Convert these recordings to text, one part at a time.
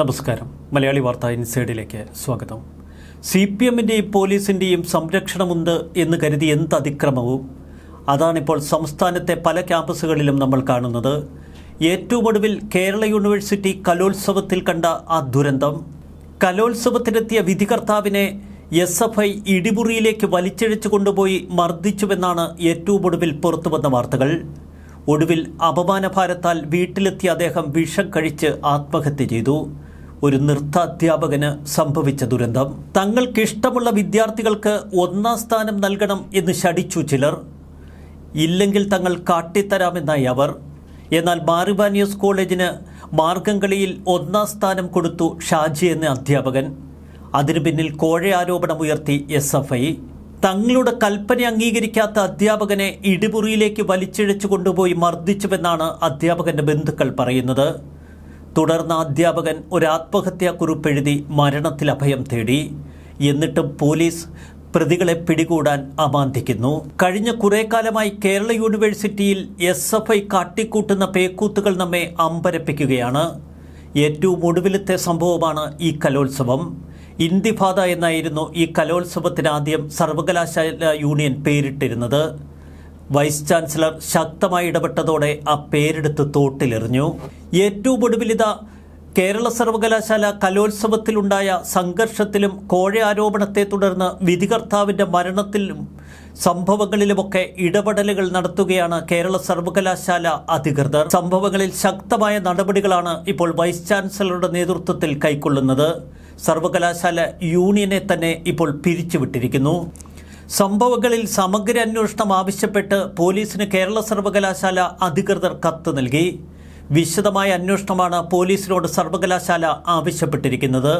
നമസ്കാരം മലയാളി വാർത്ത ഇൻസൈഡിലേക്ക് സ്വാഗതം സി പി എമ്മിൻ്റെയും പോലീസിൻ്റെയും സംരക്ഷണമുണ്ട് എന്ന് കരുതി എന്ത് അതിക്രമവും അതാണിപ്പോൾ സംസ്ഥാനത്തെ പല ക്യാമ്പസുകളിലും നമ്മൾ കാണുന്നത് ഏറ്റവും ഒടുവിൽ കേരള യൂണിവേഴ്സിറ്റി കലോത്സവത്തിൽ കണ്ട ആ ദുരന്തം കലോത്സവത്തിനെത്തിയ വിധികർത്താവിനെ എസ് എഫ് ഐ ഇടിമുറിയിലേക്ക് വലിച്ചിഴച്ചു കൊണ്ടുപോയി മർദ്ദിച്ചുവെന്നാണ് ഏറ്റവും ഒടുവിൽ പുറത്തുവന്ന വാർത്തകൾ ഒടുവിൽ അപമാനഭാരത്താൽ വീട്ടിലെത്തിയ അദ്ദേഹം വിഷം കഴിച്ച് ആത്മഹത്യ ചെയ്തു ഒരു നൃത്താധ്യാപകന് സംഭവിച്ച ദുരന്തം തങ്ങൾക്കിഷ്ടമുള്ള വിദ്യാർത്ഥികൾക്ക് ഒന്നാം സ്ഥാനം നൽകണം എന്ന് ശടിച്ചു ചിലർ ഇല്ലെങ്കിൽ തങ്ങൾ കാട്ടിത്തരാമെന്നായി അവർ എന്നാൽ മാറിബാനിയസ് കോളേജിന് മാർഗംകളിയിൽ ഒന്നാം സ്ഥാനം കൊടുത്തു ഷാജി എന്ന അധ്യാപകൻ അതിനു പിന്നിൽ കോഴ ആരോപണമുയർത്തി എസ് എഫ് ഐ തങ്ങളുടെ കൽപ്പന അംഗീകരിക്കാത്ത അധ്യാപകനെ ഇടിമുറിയിലേക്ക് വലിച്ചിഴച്ചു കൊണ്ടുപോയി മർദ്ദിച്ചുവെന്നാണ് അധ്യാപകന്റെ ബന്ധുക്കൾ പറയുന്നത് തുടർന്ന് അധ്യാപകൻ ഒരാത്മഹത്യാക്കുറിപ്പെഴുതി മരണത്തിൽ അഭയം തേടി എന്നിട്ടും പോലീസ് പ്രതികളെ പിടികൂടാൻ അമാന്തിക്കുന്നു കഴിഞ്ഞ കുറേ കാലമായി കേരള യൂണിവേഴ്സിറ്റിയിൽ എസ് എഫ് ഐ കാട്ടിക്കൂട്ടുന്ന പേക്കൂത്തുകൾ നമ്മെ അമ്പരപ്പിക്കുകയാണ് ഏറ്റവും ഒടുവിലത്തെ സംഭവമാണ് ഈ കലോത്സവം ഇന്തിഫാദ എന്നായിരുന്നു ഈ കലോത്സവത്തിന് ആദ്യം സർവകലാശാല യൂണിയൻ പേരിട്ടിരുന്നത് വൈസ് ചാൻസലർ ശക്തമായി ഇടപെട്ടതോടെ ആ പേരെടുത്ത് തോട്ടിലെറിഞ്ഞു ഏറ്റവും ഒടുവിലിത കേരള സർവകലാശാല കലോത്സവത്തിലുണ്ടായ സംഘർഷത്തിലും കോഴ ആരോപണത്തെ തുടർന്ന് വിധികർത്താവിൻ്റെ മരണത്തിലും സംഭവങ്ങളിലുമൊക്കെ ഇടപെടലുകൾ നടത്തുകയാണ് കേരള സർവകലാശാല അധികൃതർ സംഭവങ്ങളിൽ ശക്തമായ നടപടികളാണ് ഇപ്പോൾ വൈസ് ചാൻസലറുടെ നേതൃത്വത്തിൽ കൈക്കൊള്ളുന്നത് സർവകലാശാല യൂണിയനെ തന്നെ ഇപ്പോൾ പിരിച്ചുവിട്ടിരിക്കുന്നു സംഭവങ്ങളിൽ സമഗ്ര അന്വേഷണം ആവശ്യപ്പെട്ട് പോലീസിന് കേരള സർവകലാശാല അധികൃതർ കത്ത് നൽകി വിശദമായ അന്വേഷണമാണ് പോലീസിനോട് സർവകലാശാല ആവശ്യപ്പെട്ടിരിക്കുന്നത്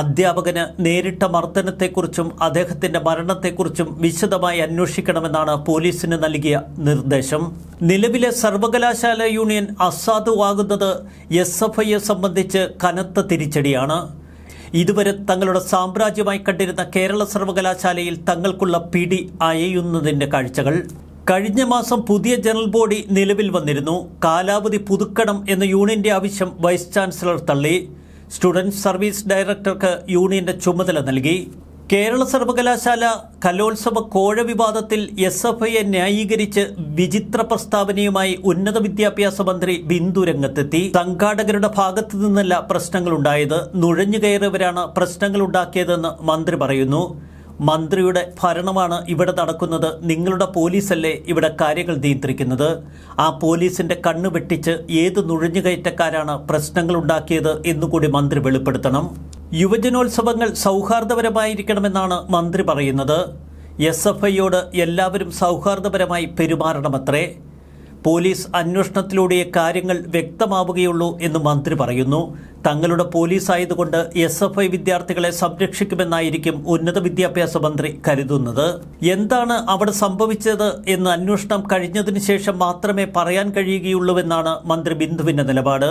അധ്യാപകന് നേരിട്ട മർദ്ദനത്തെക്കുറിച്ചും അദ്ദേഹത്തിന്റെ മരണത്തെക്കുറിച്ചും വിശദമായി അന്വേഷിക്കണമെന്നാണ് പോലീസിന് നൽകിയ നിർദ്ദേശം നിലവിലെ സർവകലാശാല യൂണിയൻ അസാധുവാകുന്നത് എസ് സംബന്ധിച്ച് കനത്ത തിരിച്ചടിയാണ് ഇതുവരെ തങ്ങളുടെ സാമ്രാജ്യമായി കണ്ടിരുന്ന കേരള സർവകലാശാലയിൽ തങ്ങൾക്കുള്ള പിടി അയയുന്നതിന്റെ കാഴ്ചകൾ കഴിഞ്ഞ മാസം പുതിയ ജനറൽ ബോഡി നിലവിൽ വന്നിരുന്നു കാലാവധി പുതുക്കണം എന്ന യൂണിയന്റെ ആവശ്യം വൈസ് ചാൻസലർ തള്ളി സ്റ്റുഡൻറ് സർവീസ് ഡയറക്ടർക്ക് യൂണിയന്റെ ചുമതല നൽകി കേരള സർവകലാശാല കലോത്സവ കോഴ വിവാദത്തിൽ എസ് എഫ് ഐയെ ന്യായീകരിച്ച് വിചിത്ര പ്രസ്താവനയുമായി ഉന്നത വിദ്യാഭ്യാസ മന്ത്രി ബിന്ദു രംഗത്തെത്തി സംഘാടകരുടെ ഭാഗത്തു നിന്നല്ല പ്രശ്നങ്ങൾ ഉണ്ടായത് നുഴഞ്ഞു കയറിയവരാണ് ഉണ്ടാക്കിയതെന്ന് മന്ത്രി പറയുന്നു മന്ത്രിയുടെ ഭരണമാണ് ഇവിടെ നടക്കുന്നത് നിങ്ങളുടെ പോലീസല്ലേ ഇവിടെ കാര്യങ്ങൾ നിയന്ത്രിക്കുന്നത് ആ പോലീസിന്റെ കണ്ണ് വെട്ടിച്ച് ഏത് നുഴഞ്ഞുകയറ്റക്കാരാണ് ഉണ്ടാക്കിയത് എന്നുകൂടി മന്ത്രി വെളിപ്പെടുത്തണം യുവജനോത്സവങ്ങൾ സൗഹാർദ്ദപരമായിരിക്കണമെന്നാണ് മന്ത്രി പറയുന്നത് എസ് എഫ് ഐയോട് എല്ലാവരും സൗഹാർദ്ദപരമായി പെരുമാറണമത്രേ പോലീസ് അന്വേഷണത്തിലൂടെ കാര്യങ്ങൾ വ്യക്തമാവുകയുള്ളൂ എന്ന് മന്ത്രി പറയുന്നു തങ്ങളുടെ പോലീസ് ആയതുകൊണ്ട് എസ് എഫ് ഐ വിദ്യാർത്ഥികളെ സംരക്ഷിക്കുമെന്നായിരിക്കും ഉന്നത വിദ്യാഭ്യാസ മന്ത്രി കരുതുന്നത് എന്താണ് അവിടെ സംഭവിച്ചത് എന്ന് അന്വേഷണം കഴിഞ്ഞതിന് ശേഷം മാത്രമേ പറയാൻ കഴിയുകയുള്ളൂവെന്നാണ് മന്ത്രി ബിന്ദുവിന്റെ നിലപാട്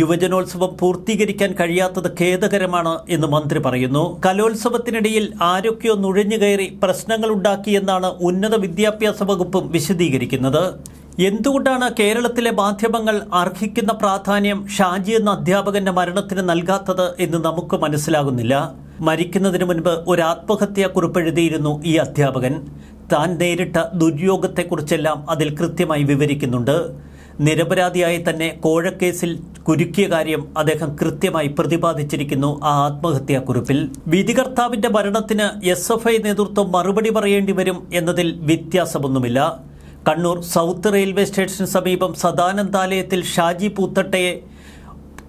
യുവജനോത്സവം പൂർത്തീകരിക്കാൻ കഴിയാത്തത് ഖേദകരമാണ് എന്ന് മന്ത്രി പറയുന്നു കലോത്സവത്തിനിടയിൽ ആരൊക്കെയോ നുഴഞ്ഞുകയറി ഉണ്ടാക്കിയെന്നാണ് ഉന്നത വിദ്യാഭ്യാസ വകുപ്പും വിശദീകരിക്കുന്നത് എന്തുകൊണ്ടാണ് കേരളത്തിലെ മാധ്യമങ്ങൾ അർഹിക്കുന്ന പ്രാധാന്യം ഷാജി എന്ന അധ്യാപകന്റെ മരണത്തിന് നൽകാത്തത് എന്ന് നമുക്ക് മനസ്സിലാകുന്നില്ല മരിക്കുന്നതിന് മുൻപ് ഒരു ആത്മഹത്യാ കുറിപ്പെഴുതിയിരുന്നു ഈ അധ്യാപകൻ താൻ നേരിട്ട ദുര്യോഗത്തെക്കുറിച്ചെല്ലാം അതിൽ കൃത്യമായി വിവരിക്കുന്നുണ്ട് നിരപരാധിയായി തന്നെ കോഴക്കേസിൽ കുരുക്കിയ കാര്യം അദ്ദേഹം കൃത്യമായി പ്രതിപാദിച്ചിരിക്കുന്നു ആ കുറിപ്പിൽ വിധികർത്താവിന്റെ മരണത്തിന് എസ് എഫ് ഐ നേതൃത്വം മറുപടി പറയേണ്ടി വരും എന്നതിൽ വ്യത്യാസമൊന്നുമില്ല കണ്ണൂർ സൗത്ത് റെയിൽവേ സ്റ്റേഷന് സമീപം സദാനന്ദാലയത്തിൽ ഷാജി പൂത്തട്ടയെ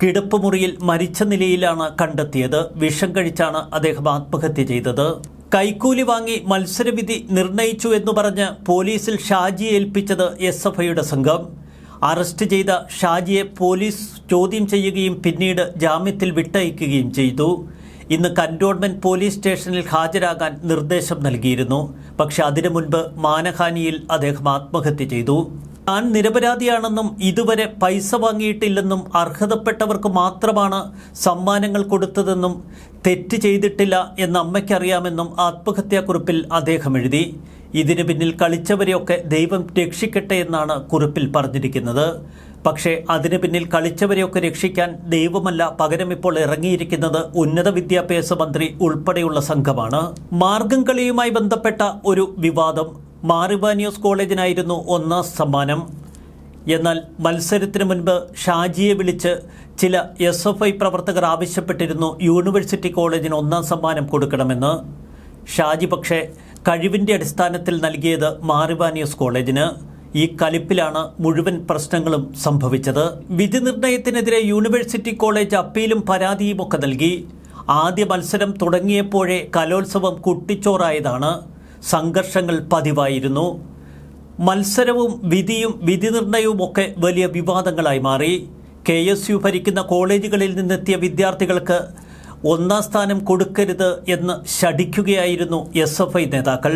കിടപ്പുമുറിയിൽ മരിച്ച നിലയിലാണ് കണ്ടെത്തിയത് വിഷം കഴിച്ചാണ് അദ്ദേഹം ആത്മഹത്യ ചെയ്തത് കൈക്കൂലി വാങ്ങി മത്സരവിധി നിർണയിച്ചു എന്ന് പറഞ്ഞ് പോലീസിൽ ഷാജി ഏൽപ്പിച്ചത് എസ് എഫ് ഐയുടെ സംഘം അറസ്റ്റ് ചെയ്ത ഷാജിയെ പോലീസ് ചോദ്യം ചെയ്യുകയും പിന്നീട് ജാമ്യത്തിൽ വിട്ടയക്കുകയും ചെയ്തു ഇന്ന് കന്റോൺമെന്റ് പോലീസ് സ്റ്റേഷനിൽ ഹാജരാകാൻ നിർദ്ദേശം നൽകിയിരുന്നു പക്ഷെ അതിനു മുൻപ് മാനഹാനിയിൽ അദ്ദേഹം ആത്മഹത്യ ചെയ്തു താൻ നിരപരാധിയാണെന്നും ഇതുവരെ പൈസ വാങ്ങിയിട്ടില്ലെന്നും അർഹതപ്പെട്ടവർക്ക് മാത്രമാണ് സമ്മാനങ്ങൾ കൊടുത്തതെന്നും തെറ്റ് ചെയ്തിട്ടില്ല എന്ന് അമ്മയ്ക്കറിയാമെന്നും ആത്മഹത്യാക്കുറിപ്പിൽ അദ്ദേഹം എഴുതി ഇതിനു പിന്നിൽ കളിച്ചവരെയൊക്കെ ദൈവം രക്ഷിക്കട്ടെ എന്നാണ് കുറിപ്പിൽ പറഞ്ഞിരിക്കുന്നത് പക്ഷേ അതിനു പിന്നിൽ കളിച്ചവരെയൊക്കെ രക്ഷിക്കാൻ ദൈവമല്ല പകരം ഇപ്പോൾ ഇറങ്ങിയിരിക്കുന്നത് ഉന്നത വിദ്യാഭ്യാസ മന്ത്രി ഉൾപ്പെടെയുള്ള സംഘമാണ് മാർഗം കളിയുമായി ബന്ധപ്പെട്ട ഒരു വിവാദം മാറിബാനിയോസ് കോളേജിനായിരുന്നു ഒന്നാം സമ്മാനം എന്നാൽ മത്സരത്തിന് മുൻപ് ഷാജിയെ വിളിച്ച് ചില എസ് എഫ് ഐ പ്രവർത്തകർ ആവശ്യപ്പെട്ടിരുന്നു യൂണിവേഴ്സിറ്റി കോളേജിന് ഒന്നാം സമ്മാനം കൊടുക്കണമെന്ന് ഷാജി പക്ഷേ കഴിവിൻ്റെ അടിസ്ഥാനത്തിൽ നൽകിയത് മാറിവാനിയസ് കോളേജിന് ഈ കലിപ്പിലാണ് മുഴുവൻ പ്രശ്നങ്ങളും സംഭവിച്ചത് വിധിനിർണയത്തിനെതിരെ യൂണിവേഴ്സിറ്റി കോളേജ് അപ്പീലും പരാതിയും ഒക്കെ നൽകി ആദ്യ മത്സരം തുടങ്ങിയപ്പോഴേ കലോത്സവം കുട്ടിച്ചോറായതാണ് സംഘർഷങ്ങൾ പതിവായിരുന്നു മത്സരവും വിധിയും വിധിനിർണയവും ഒക്കെ വലിയ വിവാദങ്ങളായി മാറി കെ എസ് യു ഭരിക്കുന്ന കോളേജുകളിൽ നിന്നെത്തിയ വിദ്യാർത്ഥികൾക്ക് ഒന്നാം സ്ഥാനം കൊടുക്കരുത് എന്ന് ശഠിക്കുകയായിരുന്നു എസ് എഫ് ഐ നേതാക്കൾ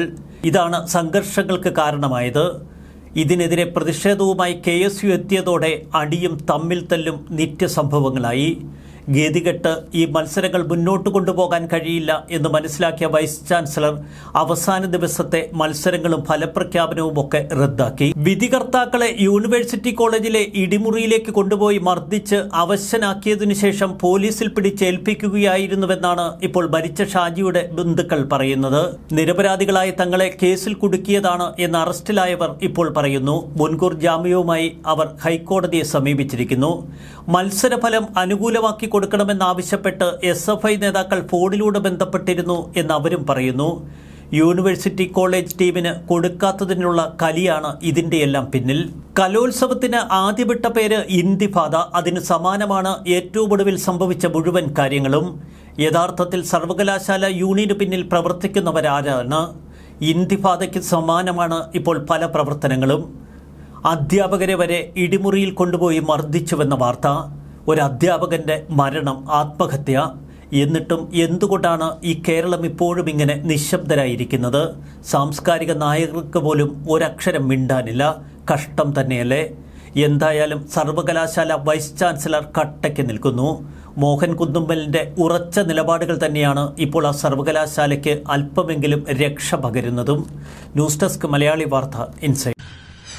ഇതാണ് സംഘർഷങ്ങൾക്ക് കാരണമായത് ഇതിനെതിരെ പ്രതിഷേധവുമായി കെ എസ് യു എത്തിയതോടെ അടിയും തമ്മിൽ തല്ലും നിത്യസംഭവങ്ങളായി ഗതികെട്ട് ഈ മത്സരങ്ങൾ മുന്നോട്ട് കൊണ്ടുപോകാൻ കഴിയില്ല എന്ന് മനസ്സിലാക്കിയ വൈസ് ചാൻസലർ അവസാന ദിവസത്തെ മത്സരങ്ങളും ഫലപ്രഖ്യാപനവും ഒക്കെ റദ്ദാക്കി വിധികർത്താക്കളെ യൂണിവേഴ്സിറ്റി കോളേജിലെ ഇടിമുറിയിലേക്ക് കൊണ്ടുപോയി മർദ്ദിച്ച് അവശനാക്കിയതിനു ശേഷം പോലീസിൽ പിടിച്ചേൽപ്പിക്കുകയായിരുന്നുവെന്നാണ് ഇപ്പോൾ മരിച്ച ഷാജിയുടെ ബന്ധുക്കൾ പറയുന്നത് നിരപരാധികളായ തങ്ങളെ കേസിൽ കുടുക്കിയതാണ് എന്ന് അറസ്റ്റിലായവർ ഇപ്പോൾ പറയുന്നു മുൻകൂർ ജാമ്യവുമായി അവർ ഹൈക്കോടതിയെ സമീപിച്ചിരിക്കുന്നു മത്സരഫലം അനുകൂലമാക്കി കൊടുക്കണമെന്നാവശ്യപ്പെട്ട് എസ് എഫ് ഐ നേതാക്കൾ ഫോണിലൂടെ ബന്ധപ്പെട്ടിരുന്നു എന്ന് അവരും പറയുന്നു യൂണിവേഴ്സിറ്റി കോളേജ് ടീമിന് കൊടുക്കാത്തതിനുള്ള കലിയാണ് ഇതിൻ്റെയെല്ലാം പിന്നിൽ കലോത്സവത്തിന് ആദ്യമിട്ട പേര് ഇന്തിഫാദ അതിന് സമാനമാണ് ഏറ്റവും ഒടുവിൽ സംഭവിച്ച മുഴുവൻ കാര്യങ്ങളും യഥാർത്ഥത്തിൽ സർവകലാശാല യൂണിയന് പിന്നിൽ പ്രവർത്തിക്കുന്നവരാരാണ് ഇന്തിഫാദയ്ക്ക് സമാനമാണ് ഇപ്പോൾ പല പ്രവർത്തനങ്ങളും അധ്യാപകരെ വരെ ഇടിമുറിയിൽ കൊണ്ടുപോയി മർദ്ദിച്ചുവെന്ന വാർത്ത ഒരു അധ്യാപകന്റെ മരണം ആത്മഹത്യ എന്നിട്ടും എന്തുകൊണ്ടാണ് ഈ കേരളം ഇപ്പോഴും ഇങ്ങനെ നിശബ്ദരായിരിക്കുന്നത് സാംസ്കാരിക നായകർക്ക് പോലും ഒരക്ഷരം മിണ്ടാനില്ല കഷ്ടം തന്നെയല്ലേ എന്തായാലും സർവകലാശാല വൈസ് ചാൻസലർ കട്ടയ്ക്ക് നിൽക്കുന്നു മോഹൻ കുന്നുമ്മലിൻ്റെ ഉറച്ച നിലപാടുകൾ തന്നെയാണ് ഇപ്പോൾ ആ സർവകലാശാലയ്ക്ക് അല്പമെങ്കിലും രക്ഷ പകരുന്നതും ന്യൂസ് ഡെസ്ക് മലയാളി വാർത്ത ഇൻസൈറ്റ്